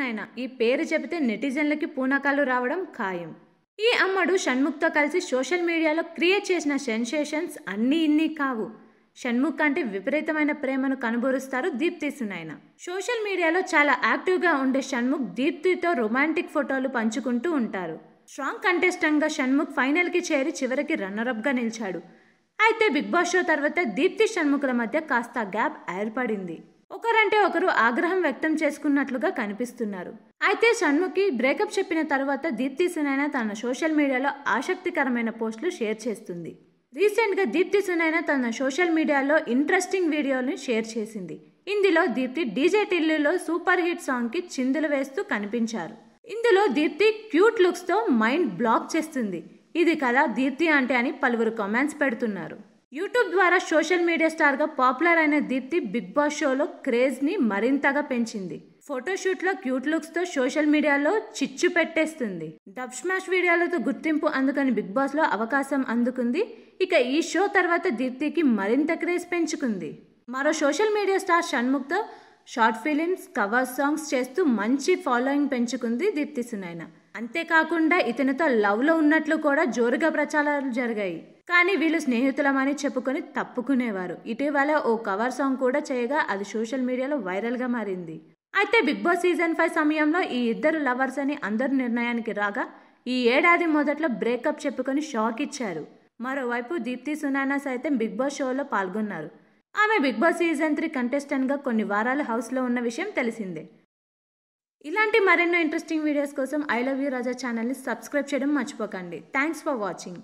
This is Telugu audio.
నాయన ఈ పేరు చెబితే నెటిజన్లకి పూనకాలు రావడం ఖాయం ఈ అమ్మడు షణ్ముఖ్తో కలిసి సోషల్ మీడియాలో క్రియేట్ చేసిన సెన్సేషన్స్ అన్నీ ఇన్ని కావు షణ్ముఖ్ అంటే విపరీతమైన ప్రేమను కనుబరుస్తారు దీప్తి సునాయన సోషల్ మీడియాలో చాలా యాక్టివ్గా ఉండే షణ్ముఖ్ దీప్తితో రొమాంటిక్ ఫోటోలు పంచుకుంటూ ఉంటారు స్ట్రాంగ్ కంటెస్టెంట్గా షణ్ముఖ్ ఫైనల్కి చేరి చివరికి రన్నరప్గా నిలిచాడు అయితే బిగ్ బాస్ షో తర్వాత దీప్తి షణ్ముఖుల మధ్య కాస్త గ్యాప్ ఏర్పడింది ఒకరంటే ఒకరు ఆగ్రహం వ్యక్తం చేసుకున్నట్లుగా కనిపిస్తున్నారు అయితే షణ్ముఖి బ్రేకప్ చెప్పిన తర్వాత దీప్తి సునైనా తన సోషల్ మీడియాలో ఆసక్తికరమైన పోస్టులు షేర్ చేస్తుంది రీసెంట్గా దీప్తి సునైనా తన సోషల్ మీడియాలో ఇంట్రెస్టింగ్ వీడియోని షేర్ చేసింది ఇందులో దీప్తి డీజే టిల్లులో సూపర్ హిట్ సాంగ్కి చిందులు వేస్తూ కనిపించారు ఇందులో దీప్తి క్యూట్ లుక్స్తో మైండ్ బ్లాక్ చేస్తుంది ఇది కదా దీప్తి అంటే అని పలువురు కామెంట్స్ పెడుతున్నారు యూట్యూబ్ ద్వారా సోషల్ మీడియా స్టార్గా పాపులర్ అయిన దీప్తి బిగ్ బాస్ షోలో క్రేజ్ని మరింతగా పెంచింది ఫోటోషూట్లో క్యూట్ లుక్స్తో సోషల్ మీడియాలో చిచ్చు పెట్టేస్తుంది డబ్ స్మాష్ వీడియోలతో గుర్తింపు అందుకని బిగ్ బాస్లో అవకాశం అందుకుంది ఇక ఈ షో తర్వాత దీప్తికి మరింత క్రేజ్ పెంచుకుంది మరో సోషల్ మీడియా స్టార్ షణ్ముఖ్తో షార్ట్ ఫిలిమ్స్ కవర్ సాంగ్స్ చేస్తూ మంచి ఫాలోయింగ్ పెంచుకుంది దీప్తి సునైన అంతేకాకుండా ఇతనితో లవ్లో ఉన్నట్లు కూడా జోరుగా ప్రచారాలు జరిగాయి కానీ వీళ్ళు స్నేహితులమని చెప్పుకొని తప్పుకునేవారు ఇటీవల ఓ కవర్ సాంగ్ కూడా చేయగా అది సోషల్ మీడియాలో వైరల్గా మారింది అయితే బిగ్ బాస్ సీజన్ ఫైవ్ సమయంలో ఈ ఇద్దరు లవర్స్ అని అందరు నిర్ణయానికి రాగా ఈ ఏడాది మొదట్లో బ్రేకప్ చెప్పుకొని షాక్ ఇచ్చారు మరోవైపు దీప్తి సునానా సైతం బిగ్ బాస్ షోలో పాల్గొన్నారు ఆమె బిగ్ బాస్ సీజన్ త్రీ కంటెస్టెంట్గా కొన్ని వారాలు హౌస్లో ఉన్న విషయం తెలిసిందే ఇలాంటి మరెన్నో ఇంట్రెస్టింగ్ వీడియోస్ కోసం ఐ లవ్ యూ రాజా ఛానల్ని సబ్స్క్రైబ్ చేయడం మర్చిపోకండి థ్యాంక్స్ ఫర్ వాచింగ్